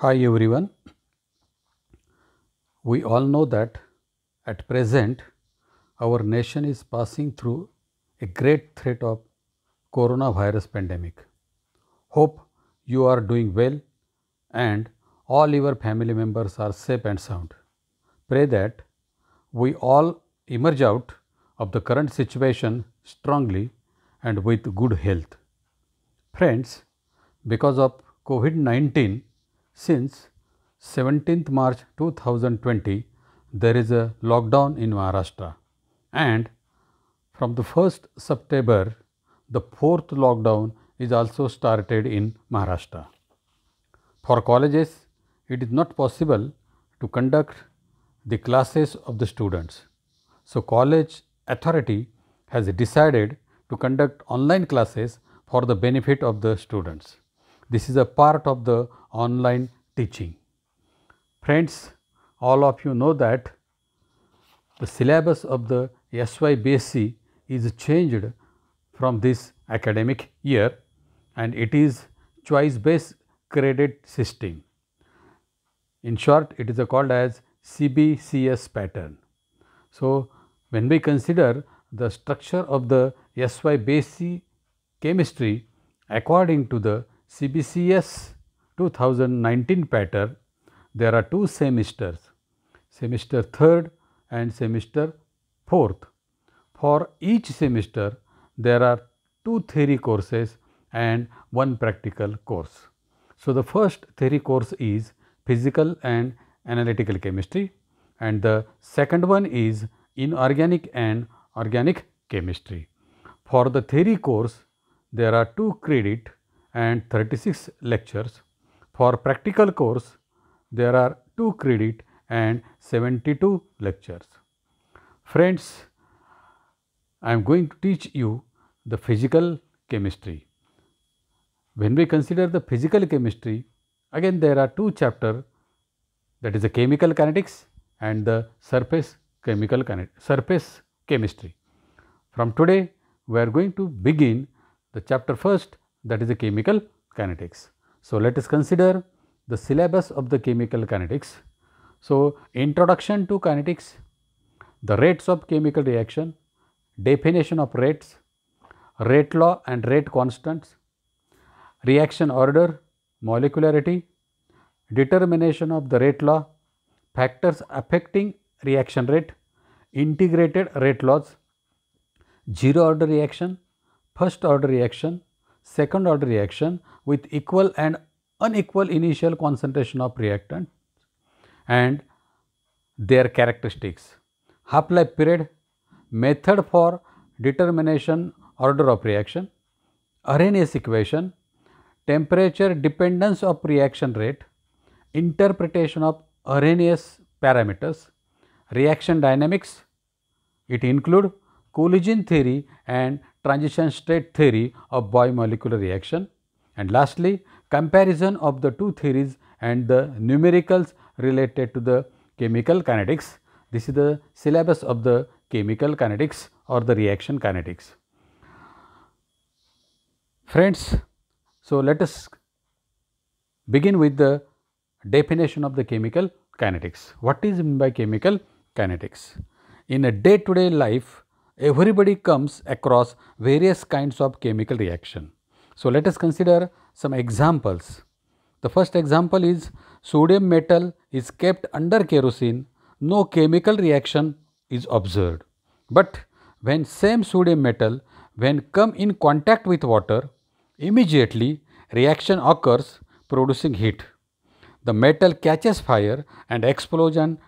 Hi everyone. We all know that at present our nation is passing through a great threat of coronavirus pandemic. Hope you are doing well and all your family members are safe and sound. Pray that we all emerge out of the current situation strongly and with good health. Friends, because of COVID 19, since 17th March 2020, there is a lockdown in Maharashtra and from the 1st September, the fourth lockdown is also started in Maharashtra. For colleges, it is not possible to conduct the classes of the students. So, college authority has decided to conduct online classes for the benefit of the students. This is a part of the online teaching. Friends, all of you know that the syllabus of the SYBSC is changed from this academic year and it is choice based credit system. In short, it is called as CBCS pattern. So, when we consider the structure of the SYBSC chemistry according to the CBCS 2019 pattern, there are two semesters, semester 3rd and semester 4th. For each semester, there are two theory courses and one practical course. So, the first theory course is physical and analytical chemistry and the second one is inorganic and organic chemistry. For the theory course, there are two credit and 36 lectures for practical course, there are 2 credit and 72 lectures. Friends, I am going to teach you the physical chemistry. When we consider the physical chemistry, again there are two chapter that is the chemical kinetics and the surface chemical surface chemistry. From today, we are going to begin the chapter first that is the chemical kinetics. So, let us consider the syllabus of the chemical kinetics. So, introduction to kinetics, the rates of chemical reaction, definition of rates, rate law and rate constants, reaction order, molecularity, determination of the rate law, factors affecting reaction rate, integrated rate laws, zero order reaction, first order reaction, second order reaction with equal and unequal initial concentration of reactant and their characteristics, half life period, method for determination order of reaction, Arrhenius equation, temperature dependence of reaction rate, interpretation of Arrhenius parameters, reaction dynamics, it include collision theory and transition state theory of bio-molecular reaction. And lastly, comparison of the two theories and the numericals related to the chemical kinetics. This is the syllabus of the chemical kinetics or the reaction kinetics. Friends, so let us begin with the definition of the chemical kinetics. What is meant by chemical kinetics? In a day to day life, everybody comes across various kinds of chemical reaction. So, let us consider some examples. The first example is sodium metal is kept under kerosene, no chemical reaction is observed. But when same sodium metal when come in contact with water, immediately reaction occurs producing heat. The metal catches fire and explosion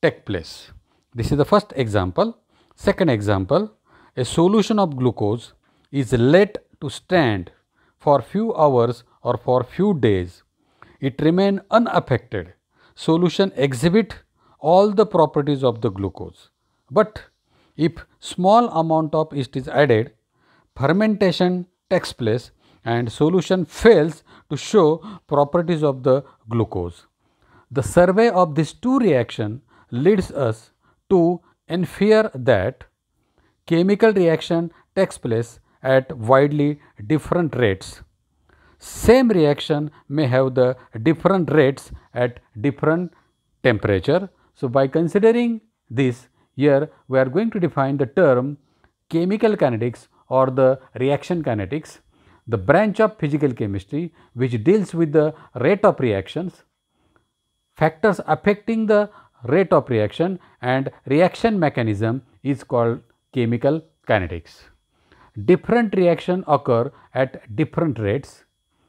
take place. This is the first example Second example, a solution of glucose is let to stand for few hours or for few days. It remain unaffected. Solution exhibit all the properties of the glucose. But if small amount of yeast is added, fermentation takes place and solution fails to show properties of the glucose. The survey of these two reaction leads us to in fear that chemical reaction takes place at widely different rates. Same reaction may have the different rates at different temperature. So, by considering this here we are going to define the term chemical kinetics or the reaction kinetics, the branch of physical chemistry which deals with the rate of reactions, factors affecting the rate of reaction and reaction mechanism is called chemical kinetics. Different reaction occur at different rates.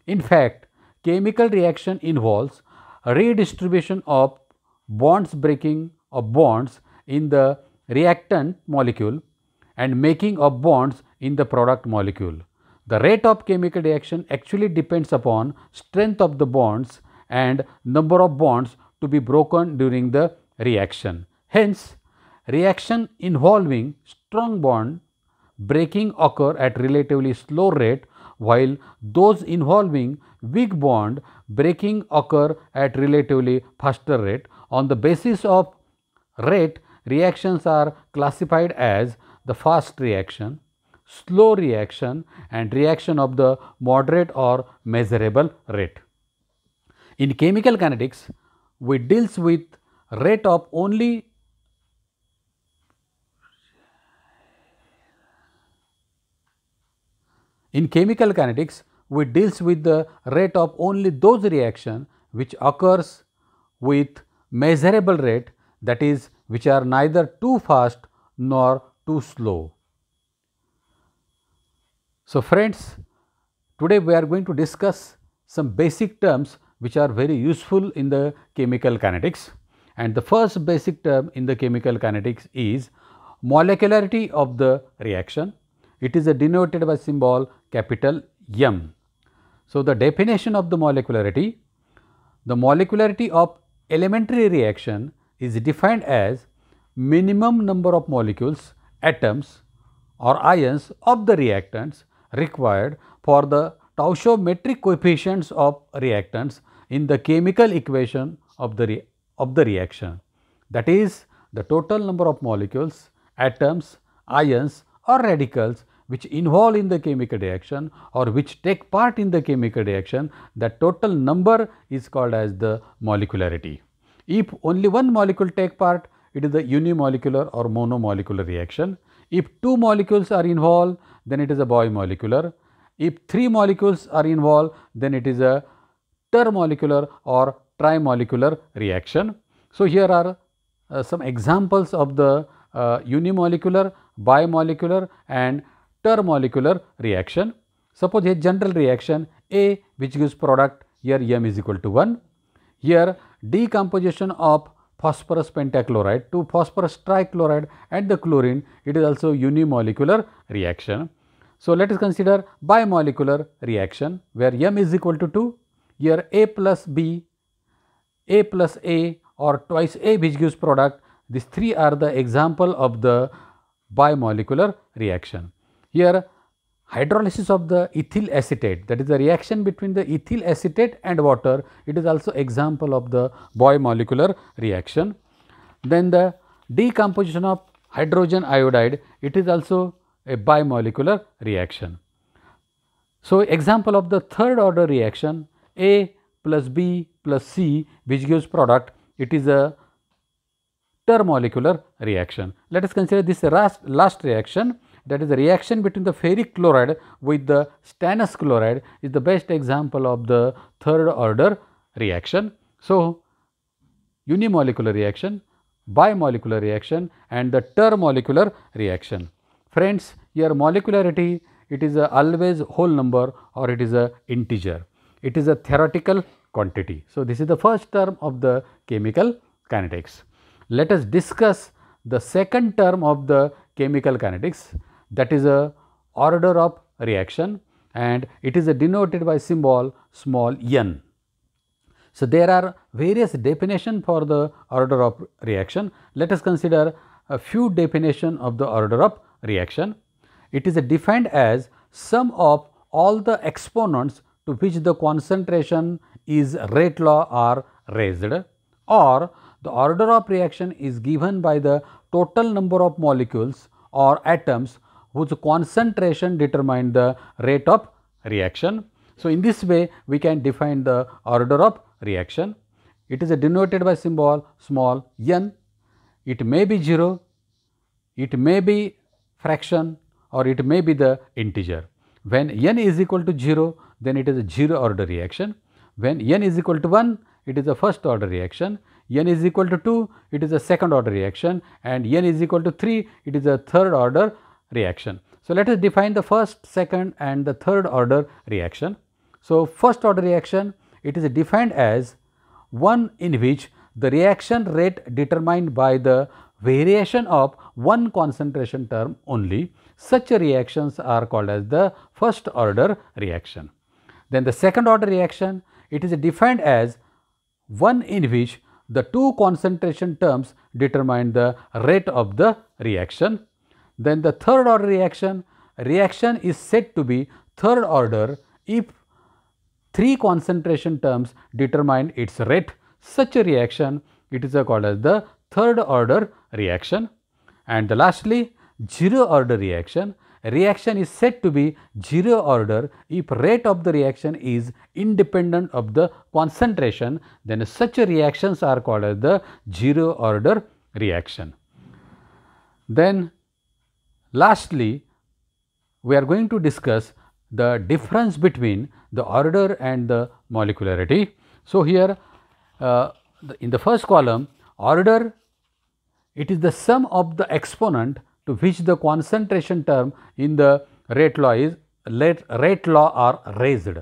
In fact, chemical reaction involves redistribution of bonds breaking of bonds in the reactant molecule and making of bonds in the product molecule. The rate of chemical reaction actually depends upon strength of the bonds and number of bonds to be broken during the reaction. Hence, reaction involving strong bond breaking occur at relatively slow rate while those involving weak bond breaking occur at relatively faster rate. On the basis of rate, reactions are classified as the fast reaction, slow reaction and reaction of the moderate or measurable rate. In chemical kinetics, we deals with rate of only in chemical kinetics we deals with the rate of only those reaction which occurs with measurable rate that is which are neither too fast nor too slow. So, friends today we are going to discuss some basic terms which are very useful in the chemical kinetics. And the first basic term in the chemical kinetics is molecularity of the reaction. It is denoted by symbol capital M. So, the definition of the molecularity, the molecularity of elementary reaction is defined as minimum number of molecules, atoms or ions of the reactants required for the tauchometric coefficients of reactants in the chemical equation of the of the reaction. That is the total number of molecules, atoms, ions or radicals which involve in the chemical reaction or which take part in the chemical reaction the total number is called as the molecularity. If only one molecule take part it is the unimolecular or monomolecular reaction. If two molecules are involved then it is a bimolecular. If three molecules are involved then it is a termolecular or trimolecular reaction. So, here are uh, some examples of the uh, unimolecular, bimolecular and termolecular reaction. Suppose a general reaction A which gives product here M is equal to 1. Here decomposition of phosphorus pentachloride to phosphorus trichloride and the chlorine it is also unimolecular reaction. So, let us consider bimolecular reaction where M is equal to 2 here A plus B a plus A or twice A which gives product. These three are the example of the bimolecular reaction. Here hydrolysis of the ethyl acetate that is the reaction between the ethyl acetate and water. It is also example of the bimolecular reaction. Then the decomposition of hydrogen iodide it is also a bimolecular reaction. So, example of the third order reaction A plus B plus C which gives product, it is a termolecular reaction. Let us consider this last, last reaction that is the reaction between the ferric chloride with the stannous chloride is the best example of the third order reaction. So, unimolecular reaction, bimolecular reaction and the termolecular reaction. Friends, your molecularity it is always whole number or it is a integer. It is a theoretical quantity. So, this is the first term of the chemical kinetics. Let us discuss the second term of the chemical kinetics that is a order of reaction and it is denoted by symbol small n. So, there are various definition for the order of reaction. Let us consider a few definition of the order of reaction. It is defined as sum of all the exponents to which the concentration is rate law are raised or the order of reaction is given by the total number of molecules or atoms whose concentration determine the rate of reaction. So, in this way we can define the order of reaction. It is denoted by symbol small n. It may be 0, it may be fraction or it may be the integer. When n is equal to 0, then it is a 0 order reaction. When n is equal to 1, it is a first order reaction. n is equal to 2, it is a second order reaction and n is equal to 3, it is a third order reaction. So, let us define the first, second and the third order reaction. So, first order reaction, it is defined as one in which the reaction rate determined by the variation of one concentration term only such reactions are called as the first order reaction. Then the second order reaction, it is defined as one in which the two concentration terms determine the rate of the reaction. Then the third order reaction, reaction is said to be third order if three concentration terms determine its rate. Such a reaction, it is called as the third order reaction. And lastly, zero order reaction, reaction is said to be zero order if rate of the reaction is independent of the concentration then such reactions are called as the zero order reaction. Then lastly, we are going to discuss the difference between the order and the molecularity. So, here uh, in the first column order it is the sum of the exponent to which the concentration term in the rate law is rate, rate law are raised.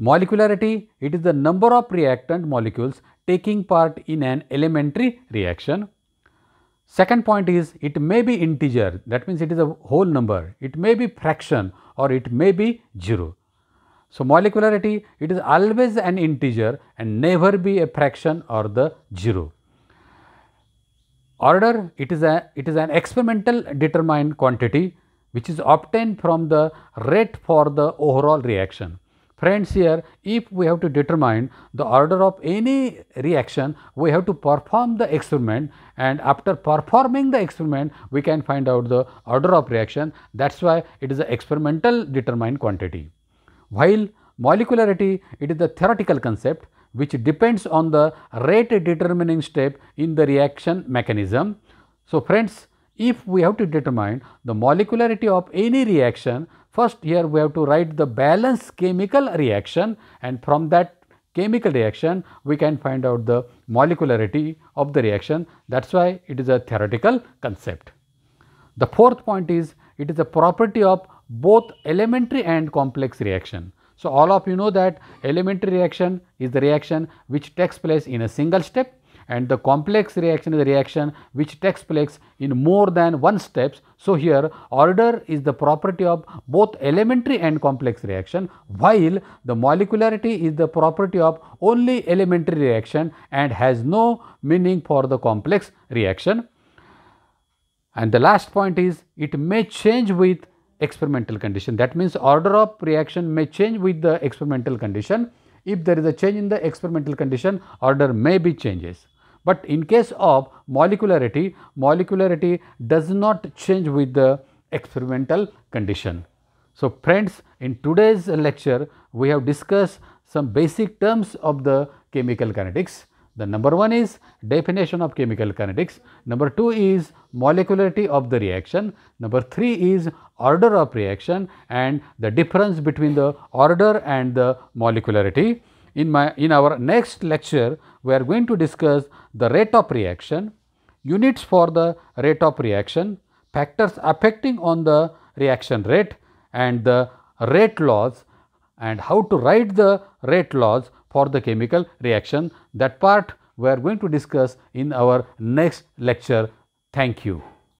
Molecularity, it is the number of reactant molecules taking part in an elementary reaction. Second point is it may be integer that means it is a whole number, it may be fraction or it may be 0. So, molecularity it is always an integer and never be a fraction or the 0 order it is a it is an experimental determined quantity which is obtained from the rate for the overall reaction. Friends here if we have to determine the order of any reaction we have to perform the experiment and after performing the experiment we can find out the order of reaction that is why it is an experimental determined quantity. While molecularity it is the theoretical concept which depends on the rate determining step in the reaction mechanism. So, friends if we have to determine the molecularity of any reaction first here we have to write the balance chemical reaction and from that chemical reaction we can find out the molecularity of the reaction that is why it is a theoretical concept. The fourth point is it is a property of both elementary and complex reaction. So, all of you know that elementary reaction is the reaction which takes place in a single step and the complex reaction is the reaction which takes place in more than one steps. So, here order is the property of both elementary and complex reaction while the molecularity is the property of only elementary reaction and has no meaning for the complex reaction. And the last point is it may change with experimental condition. That means order of reaction may change with the experimental condition. If there is a change in the experimental condition, order may be changes. But in case of molecularity, molecularity does not change with the experimental condition. So, friends in today's lecture we have discussed some basic terms of the chemical kinetics. The number one is definition of chemical kinetics, number two is molecularity of the reaction, number three is order of reaction and the difference between the order and the molecularity. In, my, in our next lecture, we are going to discuss the rate of reaction, units for the rate of reaction, factors affecting on the reaction rate and the rate laws and how to write the rate laws for the chemical reaction. That part we are going to discuss in our next lecture. Thank you.